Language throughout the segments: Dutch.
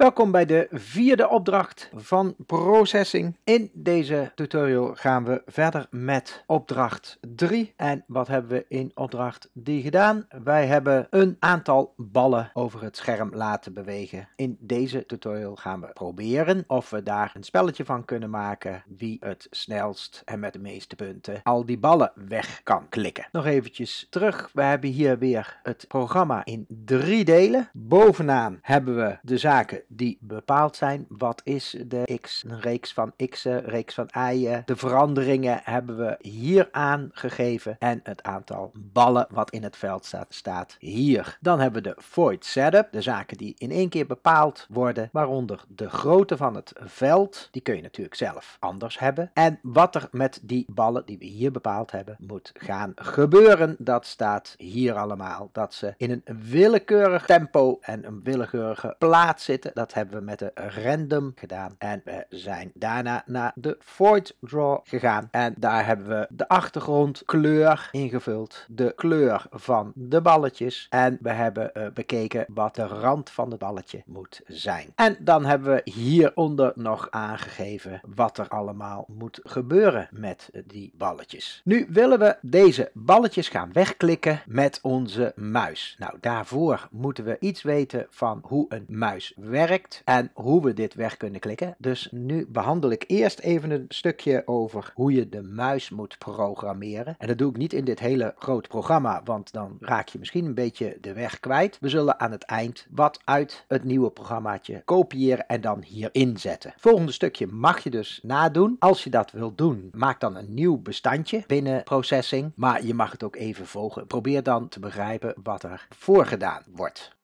Welkom bij de vierde opdracht van processing. In deze tutorial gaan we verder met opdracht 3. En wat hebben we in opdracht 3 gedaan? Wij hebben een aantal ballen over het scherm laten bewegen. In deze tutorial gaan we proberen of we daar een spelletje van kunnen maken wie het snelst en met de meeste punten al die ballen weg kan klikken. Nog eventjes terug. We hebben hier weer het programma in drie delen. Bovenaan hebben we de zaken die bepaald zijn. Wat is de x, een reeks van x'en, reeks van y'en. De veranderingen hebben we hier aangegeven en het aantal ballen wat in het veld staat, staat hier. Dan hebben we de void setup, de zaken die in één keer bepaald worden, waaronder de grootte van het veld. Die kun je natuurlijk zelf anders hebben. En wat er met die ballen die we hier bepaald hebben moet gaan gebeuren, dat staat hier allemaal. Dat ze in een willekeurig tempo en een willekeurige plaats zitten. Dat hebben we met de random gedaan. En we zijn daarna naar de void draw gegaan. En daar hebben we de achtergrondkleur ingevuld. De kleur van de balletjes. En we hebben eh, bekeken wat de rand van het balletje moet zijn. En dan hebben we hieronder nog aangegeven wat er allemaal moet gebeuren met die balletjes. Nu willen we deze balletjes gaan wegklikken met onze muis. Nou, daarvoor moeten we iets weten van hoe een muis werkt en hoe we dit weg kunnen klikken. Dus nu behandel ik eerst even een stukje over hoe je de muis moet programmeren. En dat doe ik niet in dit hele groot programma, want dan raak je misschien een beetje de weg kwijt. We zullen aan het eind wat uit het nieuwe programmaatje kopiëren en dan hierin zetten. Volgende stukje mag je dus nadoen. Als je dat wilt doen, maak dan een nieuw bestandje binnen processing, maar je mag het ook even volgen. Probeer dan te begrijpen wat er voorgedaan wordt.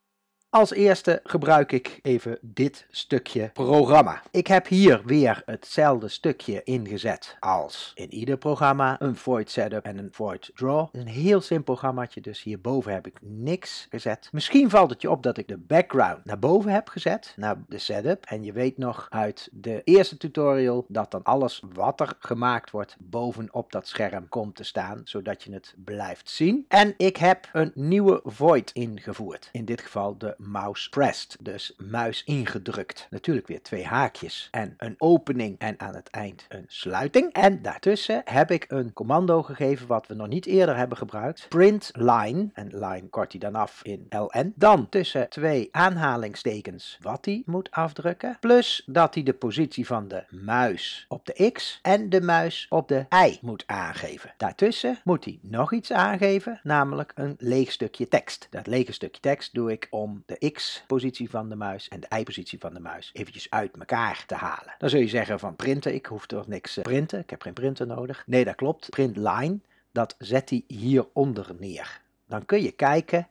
Als eerste gebruik ik even dit stukje programma. Ik heb hier weer hetzelfde stukje ingezet als in ieder programma. Een void setup en een void draw. Een heel simpel programmaatje, dus hierboven heb ik niks gezet. Misschien valt het je op dat ik de background naar boven heb gezet, naar de setup. En je weet nog uit de eerste tutorial dat dan alles wat er gemaakt wordt bovenop dat scherm komt te staan, zodat je het blijft zien. En ik heb een nieuwe void ingevoerd. In dit geval de mouse pressed, dus muis ingedrukt. Natuurlijk weer twee haakjes en een opening en aan het eind een sluiting. En daartussen heb ik een commando gegeven wat we nog niet eerder hebben gebruikt. Print line, en line kort hij dan af in ln. Dan tussen twee aanhalingstekens wat hij moet afdrukken, plus dat hij de positie van de muis op de x en de muis op de y moet aangeven. Daartussen moet hij nog iets aangeven, namelijk een leeg stukje tekst. Dat lege stukje tekst doe ik om de x-positie van de muis en de y-positie van de muis eventjes uit elkaar te halen. Dan zul je zeggen van printen, ik hoef toch niks te eh, printen, ik heb geen printer nodig. Nee, dat klopt. Print line, dat zet hij hieronder neer. Dan kun je kijken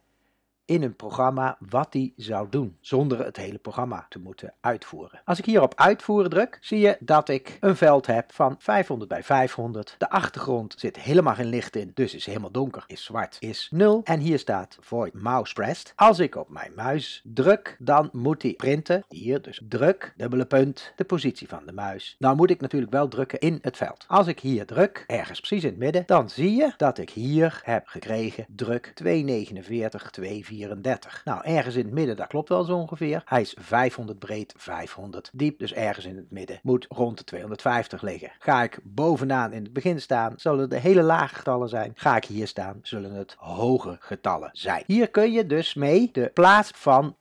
in een programma wat hij zou doen, zonder het hele programma te moeten uitvoeren. Als ik hier op uitvoeren druk, zie je dat ik een veld heb van 500 bij 500. De achtergrond zit helemaal geen licht in, dus is helemaal donker, is zwart, is 0. En hier staat void mouse pressed. Als ik op mijn muis druk, dan moet hij printen, hier dus druk, dubbele punt, de positie van de muis. Nou moet ik natuurlijk wel drukken in het veld. Als ik hier druk, ergens precies in het midden, dan zie je dat ik hier heb gekregen druk 249, 34. Nou, ergens in het midden, dat klopt wel zo ongeveer. Hij is 500 breed, 500 diep, dus ergens in het midden moet rond de 250 liggen. Ga ik bovenaan in het begin staan, zullen de hele lage getallen zijn. Ga ik hier staan, zullen het hoge getallen zijn. Hier kun je dus mee de plaats van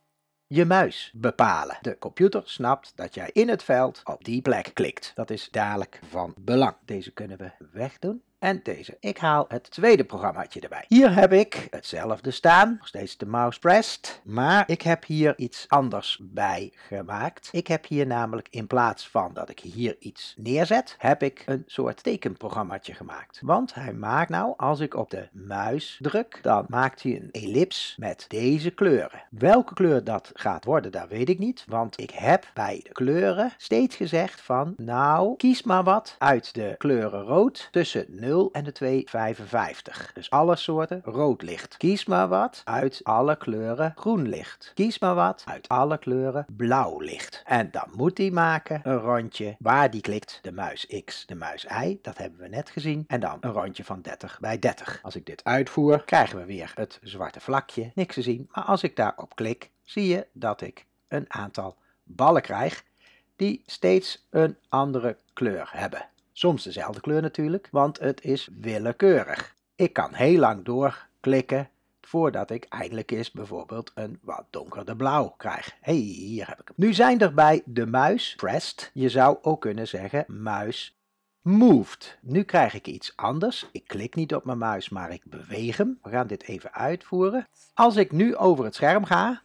je muis bepalen. De computer snapt dat jij in het veld op die plek klikt. Dat is dadelijk van belang. Deze kunnen we wegdoen en deze. Ik haal het tweede programmaatje erbij. Hier heb ik hetzelfde staan, nog steeds de mouse pressed, maar ik heb hier iets anders bij gemaakt. Ik heb hier namelijk in plaats van dat ik hier iets neerzet, heb ik een soort tekenprogrammaatje gemaakt. Want hij maakt nou, als ik op de muis druk, dan maakt hij een ellips met deze kleuren. Welke kleur dat gaat worden, dat weet ik niet, want ik heb bij de kleuren steeds gezegd van, nou, kies maar wat uit de kleuren rood tussen 0 en de 2 55. Dus alle soorten rood licht. Kies maar wat uit alle kleuren groen licht. Kies maar wat uit alle kleuren blauw licht. En dan moet hij maken een rondje waar die klikt. De muis X, de muis Y, dat hebben we net gezien. En dan een rondje van 30 bij 30. Als ik dit uitvoer, krijgen we weer het zwarte vlakje. Niks te zien. Maar als ik daarop klik, zie je dat ik een aantal ballen krijg die steeds een andere kleur hebben. Soms dezelfde kleur natuurlijk, want het is willekeurig. Ik kan heel lang doorklikken voordat ik eindelijk eens bijvoorbeeld een wat donkerder blauw krijg. Hé, hey, hier heb ik hem. Nu zijn er bij de muis pressed, je zou ook kunnen zeggen muis moved. Nu krijg ik iets anders. Ik klik niet op mijn muis, maar ik beweeg hem. We gaan dit even uitvoeren. Als ik nu over het scherm ga,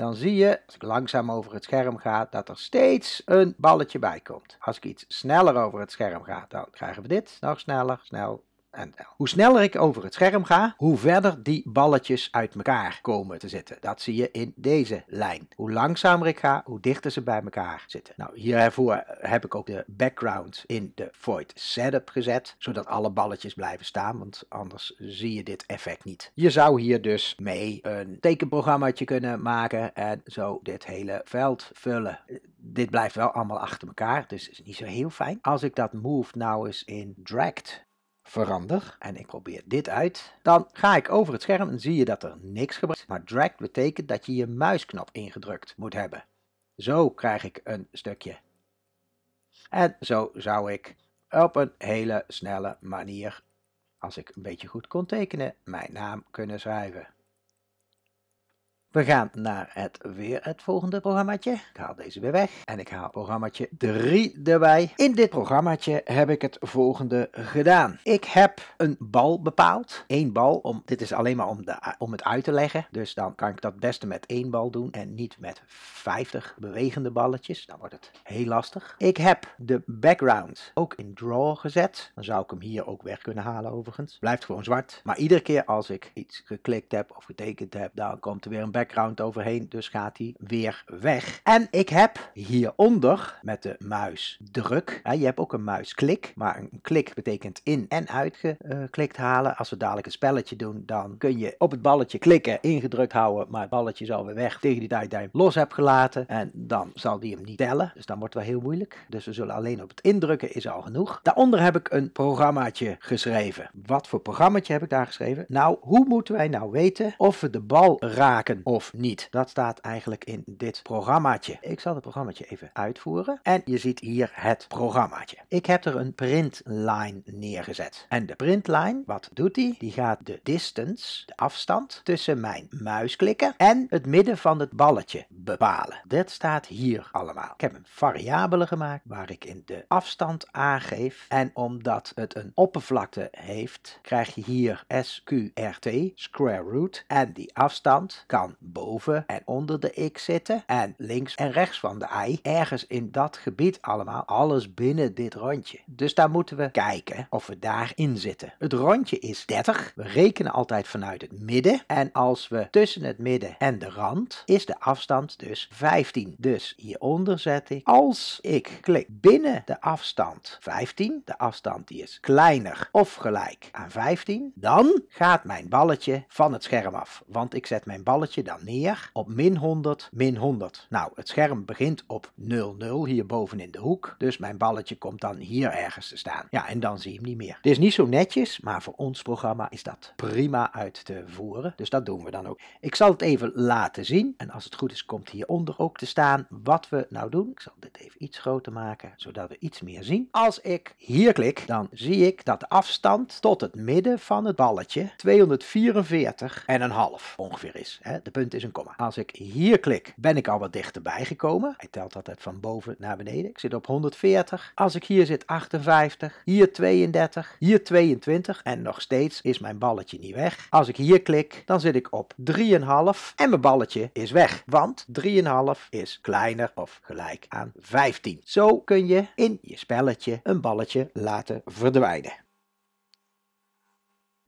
dan zie je, als ik langzaam over het scherm ga, dat er steeds een balletje bij komt. Als ik iets sneller over het scherm ga, dan krijgen we dit. Nog sneller, snel, en eh, hoe sneller ik over het scherm ga, hoe verder die balletjes uit elkaar komen te zitten. Dat zie je in deze lijn. Hoe langzamer ik ga, hoe dichter ze bij elkaar zitten. Nou, hiervoor heb ik ook de background in de void setup gezet, zodat alle balletjes blijven staan, want anders zie je dit effect niet. Je zou hier dus mee een tekenprogrammaatje kunnen maken en zo dit hele veld vullen. Dit blijft wel allemaal achter elkaar, dus is niet zo heel fijn. Als ik dat move nou eens in dragged verander en ik probeer dit uit, dan ga ik over het scherm en zie je dat er niks gebeurt. Maar drag betekent dat je je muisknop ingedrukt moet hebben. Zo krijg ik een stukje. En zo zou ik op een hele snelle manier, als ik een beetje goed kon tekenen, mijn naam kunnen schrijven. We gaan naar het weer, het volgende programmaatje. Ik haal deze weer weg en ik haal programmaatje 3 erbij. In dit programmaatje heb ik het volgende gedaan. Ik heb een bal bepaald. Eén bal, om, dit is alleen maar om, de, om het uit te leggen. Dus dan kan ik dat beste met één bal doen en niet met 50 bewegende balletjes. Dan wordt het heel lastig. Ik heb de background ook in draw gezet. Dan zou ik hem hier ook weg kunnen halen overigens. Blijft gewoon zwart. Maar iedere keer als ik iets geklikt heb of getekend heb, dan komt er weer een background background overheen, dus gaat hij weer weg. En ik heb hieronder met de muis druk, je hebt ook een muisklik, maar een klik betekent in en uitgeklikt eh, halen. Als we dadelijk een spelletje doen, dan kun je op het balletje klikken, ingedrukt houden, maar het balletje zal weer weg tegen die tijd dat los heb gelaten. En dan zal die hem niet tellen, dus dan wordt het wel heel moeilijk. Dus we zullen alleen op het indrukken is al genoeg. Daaronder heb ik een programmaatje geschreven. Wat voor programmaatje heb ik daar geschreven? Nou, hoe moeten wij nou weten of we de bal raken of niet. Dat staat eigenlijk in dit programmaatje. Ik zal het programmaatje even uitvoeren. En je ziet hier het programmaatje. Ik heb er een printline neergezet. En de printline, wat doet die? Die gaat de distance, de afstand, tussen mijn muisklikker en het midden van het balletje bepalen. Dit staat hier allemaal. Ik heb een variabele gemaakt waar ik in de afstand aangeef. En omdat het een oppervlakte heeft, krijg je hier SQRT, square root. En die afstand kan boven en onder de x zitten. En links en rechts van de y. Ergens in dat gebied allemaal. Alles binnen dit rondje. Dus daar moeten we kijken of we daarin zitten. Het rondje is 30. We rekenen altijd vanuit het midden. En als we tussen het midden en de rand is de afstand dus 15. Dus hieronder zet ik. Als ik klik binnen de afstand 15. De afstand die is kleiner of gelijk aan 15. Dan gaat mijn balletje van het scherm af. Want ik zet mijn balletje neer op min 100, min 100. Nou, het scherm begint op 00 hier boven in de hoek. Dus mijn balletje komt dan hier ergens te staan. Ja, en dan zie je hem niet meer. Het is niet zo netjes, maar voor ons programma is dat prima uit te voeren. Dus dat doen we dan ook. Ik zal het even laten zien. En als het goed is, komt hieronder ook te staan wat we nou doen. Ik zal dit even iets groter maken, zodat we iets meer zien. Als ik hier klik, dan zie ik dat de afstand tot het midden van het balletje 244,5 ongeveer is. De punt punt is een komma. Als ik hier klik, ben ik al wat dichterbij gekomen. Hij telt altijd van boven naar beneden. Ik zit op 140. Als ik hier zit 58, hier 32, hier 22 en nog steeds is mijn balletje niet weg. Als ik hier klik, dan zit ik op 3,5 en mijn balletje is weg. Want 3,5 is kleiner of gelijk aan 15. Zo kun je in je spelletje een balletje laten verdwijnen.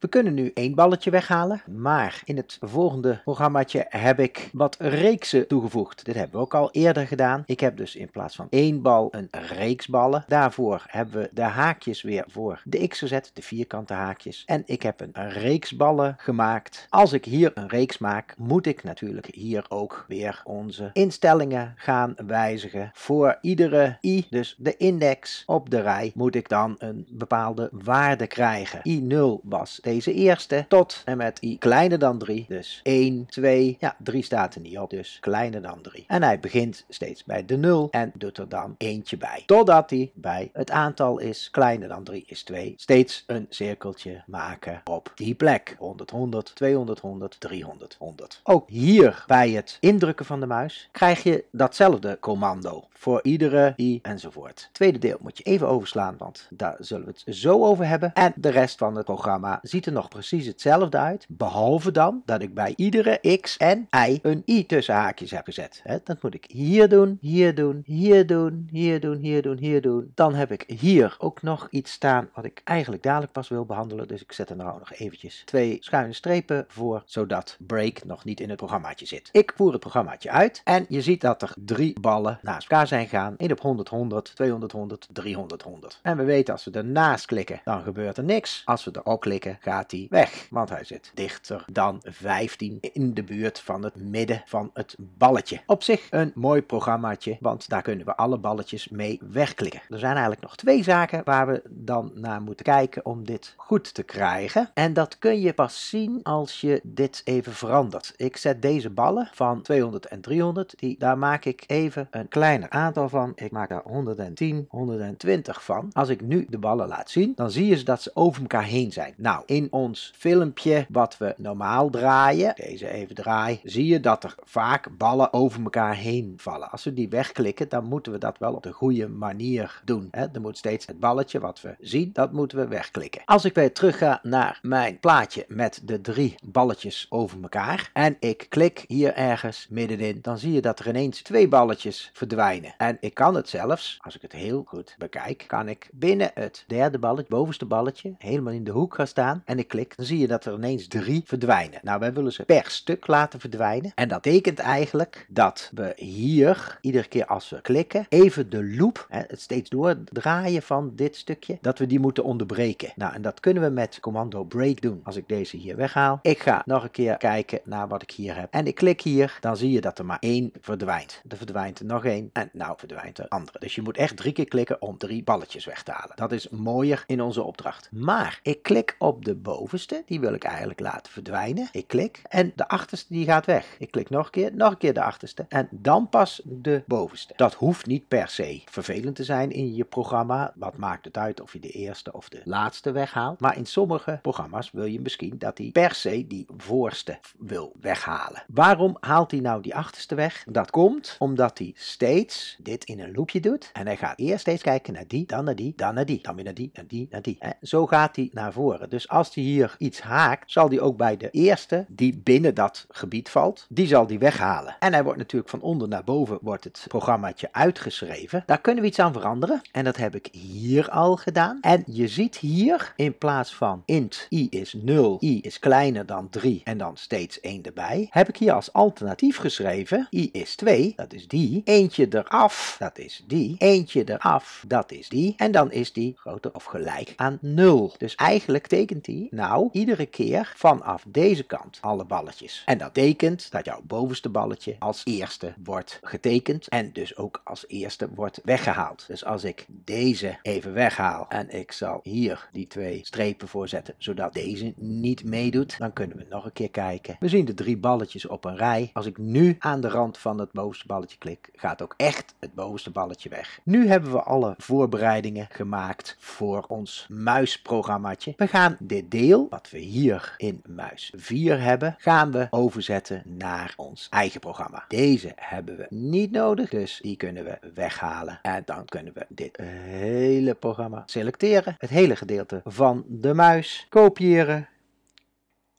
We kunnen nu één balletje weghalen, maar in het volgende programmaatje heb ik wat reeksen toegevoegd. Dit hebben we ook al eerder gedaan. Ik heb dus in plaats van één bal een reeks ballen. Daarvoor hebben we de haakjes weer voor de x gezet, de vierkante haakjes. En ik heb een reeks ballen gemaakt. Als ik hier een reeks maak, moet ik natuurlijk hier ook weer onze instellingen gaan wijzigen. Voor iedere i, dus de index op de rij, moet ik dan een bepaalde waarde krijgen. i0 was deze deze eerste tot en met i kleiner dan 3. Dus 1, 2, ja 3 staat er niet op, dus kleiner dan 3. En hij begint steeds bij de 0 en doet er dan eentje bij. Totdat hij bij het aantal is kleiner dan 3 is 2. Steeds een cirkeltje maken op die plek. 100, 100, 200, 100, 300, 100. Ook hier bij het indrukken van de muis krijg je datzelfde commando voor iedere i enzovoort. Tweede deel moet je even overslaan, want daar zullen we het zo over hebben. En de rest van het programma ziet nog precies hetzelfde uit, behalve dan dat ik bij iedere x en y een i tussen haakjes heb gezet. dat moet ik hier doen, hier doen, hier doen, hier doen, hier doen, hier doen. Dan heb ik hier ook nog iets staan wat ik eigenlijk dadelijk pas wil behandelen, dus ik zet er nou nog eventjes twee schuine strepen voor, zodat break nog niet in het programmaatje zit. Ik voer het programmaatje uit en je ziet dat er drie ballen naast elkaar zijn gaan. 1 op 100, 100, 200, 100, 300, 100. En we weten als we ernaast klikken, dan gebeurt er niks. Als we erop klikken, gaat hij weg. Want hij zit dichter dan 15 in de buurt van het midden van het balletje. Op zich een mooi programmaatje, want daar kunnen we alle balletjes mee wegklikken. Er zijn eigenlijk nog twee zaken waar we dan naar moeten kijken om dit goed te krijgen. En dat kun je pas zien als je dit even verandert. Ik zet deze ballen van 200 en 300, die, daar maak ik even een kleiner aantal van. Ik maak daar 110, 120 van. Als ik nu de ballen laat zien, dan zie je dat ze over elkaar heen zijn. Nou, in ons filmpje wat we normaal draaien, deze even draai, zie je dat er vaak ballen over elkaar heen vallen. Als we die wegklikken, dan moeten we dat wel op de goede manier doen. Hè? Er moet steeds het balletje wat we zien, dat moeten we wegklikken. Als ik weer terug ga naar mijn plaatje met de drie balletjes over elkaar en ik klik hier ergens middenin, dan zie je dat er ineens twee balletjes verdwijnen. En ik kan het zelfs, als ik het heel goed bekijk, kan ik binnen het derde balletje, bovenste balletje, helemaal in de hoek gaan staan en ik klik, dan zie je dat er ineens drie verdwijnen. Nou, wij willen ze per stuk laten verdwijnen. En dat betekent eigenlijk dat we hier, iedere keer als we klikken, even de loop, hè, het steeds doordraaien van dit stukje, dat we die moeten onderbreken. Nou, en dat kunnen we met commando break doen. Als ik deze hier weghaal, ik ga nog een keer kijken naar wat ik hier heb. En ik klik hier, dan zie je dat er maar één verdwijnt. Er verdwijnt er nog één en nou verdwijnt er andere. Dus je moet echt drie keer klikken om drie balletjes weg te halen. Dat is mooier in onze opdracht. Maar ik klik op de de bovenste, die wil ik eigenlijk laten verdwijnen. Ik klik en de achterste die gaat weg. Ik klik nog een keer, nog een keer de achterste en dan pas de bovenste. Dat hoeft niet per se vervelend te zijn in je programma. Wat maakt het uit of je de eerste of de laatste weghaalt? Maar in sommige programma's wil je misschien dat hij per se die voorste wil weghalen. Waarom haalt hij nou die achterste weg? Dat komt omdat hij steeds dit in een loopje doet. En hij gaat eerst steeds kijken naar die, dan naar die, dan naar die, dan weer naar die, naar die, naar die. zo gaat hij naar voren. Dus als als hier iets haakt, zal die ook bij de eerste die binnen dat gebied valt, die zal die weghalen. En hij wordt natuurlijk van onder naar boven wordt het programmaatje uitgeschreven. Daar kunnen we iets aan veranderen. En dat heb ik hier al gedaan. En je ziet hier, in plaats van int i is 0, i is kleiner dan 3 en dan steeds 1 erbij, heb ik hier als alternatief geschreven, i is 2, dat is die, eentje eraf, dat is die, eentje eraf, dat is die, en dan is die groter of gelijk aan 0. Dus eigenlijk tekent die nou iedere keer vanaf deze kant alle balletjes. En dat tekent dat jouw bovenste balletje als eerste wordt getekend en dus ook als eerste wordt weggehaald. Dus als ik deze even weghaal en ik zal hier die twee strepen voorzetten zodat deze niet meedoet, dan kunnen we nog een keer kijken. We zien de drie balletjes op een rij. Als ik nu aan de rand van het bovenste balletje klik, gaat ook echt het bovenste balletje weg. Nu hebben we alle voorbereidingen gemaakt voor ons muisprogrammaatje. We gaan dit deel, wat we hier in muis 4 hebben, gaan we overzetten naar ons eigen programma. Deze hebben we niet nodig, dus die kunnen we weghalen. En dan kunnen we dit hele programma selecteren. Het hele gedeelte van de muis kopiëren.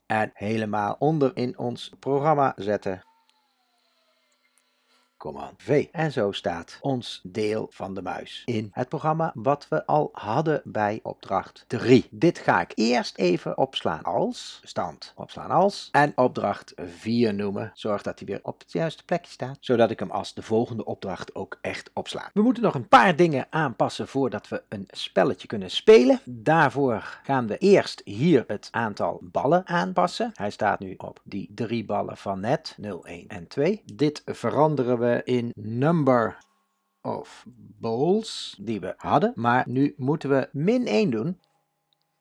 En helemaal onder in ons programma zetten. V. En zo staat ons deel van de muis in het programma wat we al hadden bij opdracht 3. Dit ga ik eerst even opslaan als, stand opslaan als, en opdracht 4 noemen. Zorg dat hij weer op het juiste plekje staat, zodat ik hem als de volgende opdracht ook echt opsla. We moeten nog een paar dingen aanpassen voordat we een spelletje kunnen spelen. Daarvoor gaan we eerst hier het aantal ballen aanpassen. Hij staat nu op die drie ballen van net, 0, 1 en 2. Dit veranderen we in number of bowls die we hadden. Maar nu moeten we min 1 doen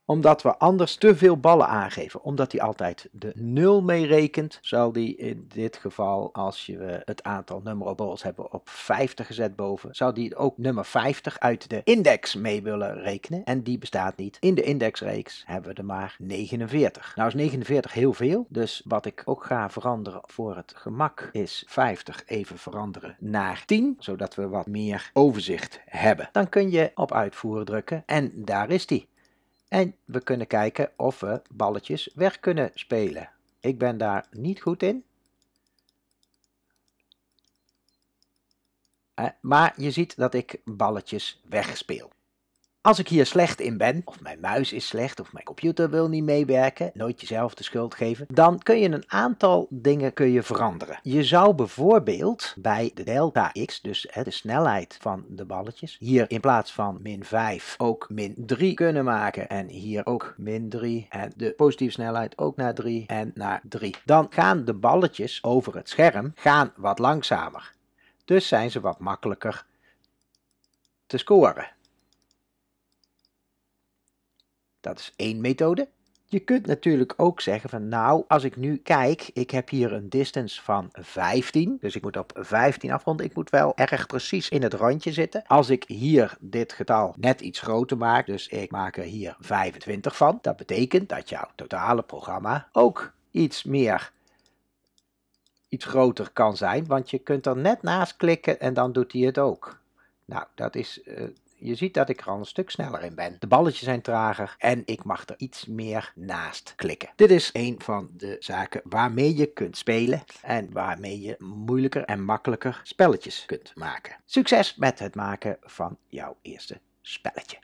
omdat we anders te veel ballen aangeven. Omdat hij altijd de 0 meerekent, zal hij in dit geval, als je eh, het aantal nummer balls hebben op 50 gezet boven, zou die ook nummer 50 uit de index mee willen rekenen. En die bestaat niet. In de indexreeks hebben we er maar 49. Nou is 49 heel veel, dus wat ik ook ga veranderen voor het gemak is 50 even veranderen naar 10, zodat we wat meer overzicht hebben. Dan kun je op uitvoeren drukken en daar is die. En we kunnen kijken of we balletjes weg kunnen spelen. Ik ben daar niet goed in. Eh, maar je ziet dat ik balletjes wegspeel. Als ik hier slecht in ben, of mijn muis is slecht, of mijn computer wil niet meewerken, nooit jezelf de schuld geven, dan kun je een aantal dingen kun je veranderen. Je zou bijvoorbeeld bij de delta x, dus de snelheid van de balletjes, hier in plaats van min 5 ook min 3 kunnen maken. En hier ook min 3 en de positieve snelheid ook naar 3 en naar 3. Dan gaan de balletjes over het scherm gaan wat langzamer. Dus zijn ze wat makkelijker te scoren. Dat is één methode. Je kunt natuurlijk ook zeggen van nou, als ik nu kijk, ik heb hier een distance van 15. Dus ik moet op 15 afronden. Ik moet wel erg precies in het randje zitten. Als ik hier dit getal net iets groter maak, dus ik maak er hier 25 van. Dat betekent dat jouw totale programma ook iets meer iets groter kan zijn, want je kunt er net naast klikken en dan doet hij het ook. Nou, dat is eh, je ziet dat ik er al een stuk sneller in ben. De balletjes zijn trager en ik mag er iets meer naast klikken. Dit is een van de zaken waarmee je kunt spelen en waarmee je moeilijker en makkelijker spelletjes kunt maken. Succes met het maken van jouw eerste spelletje.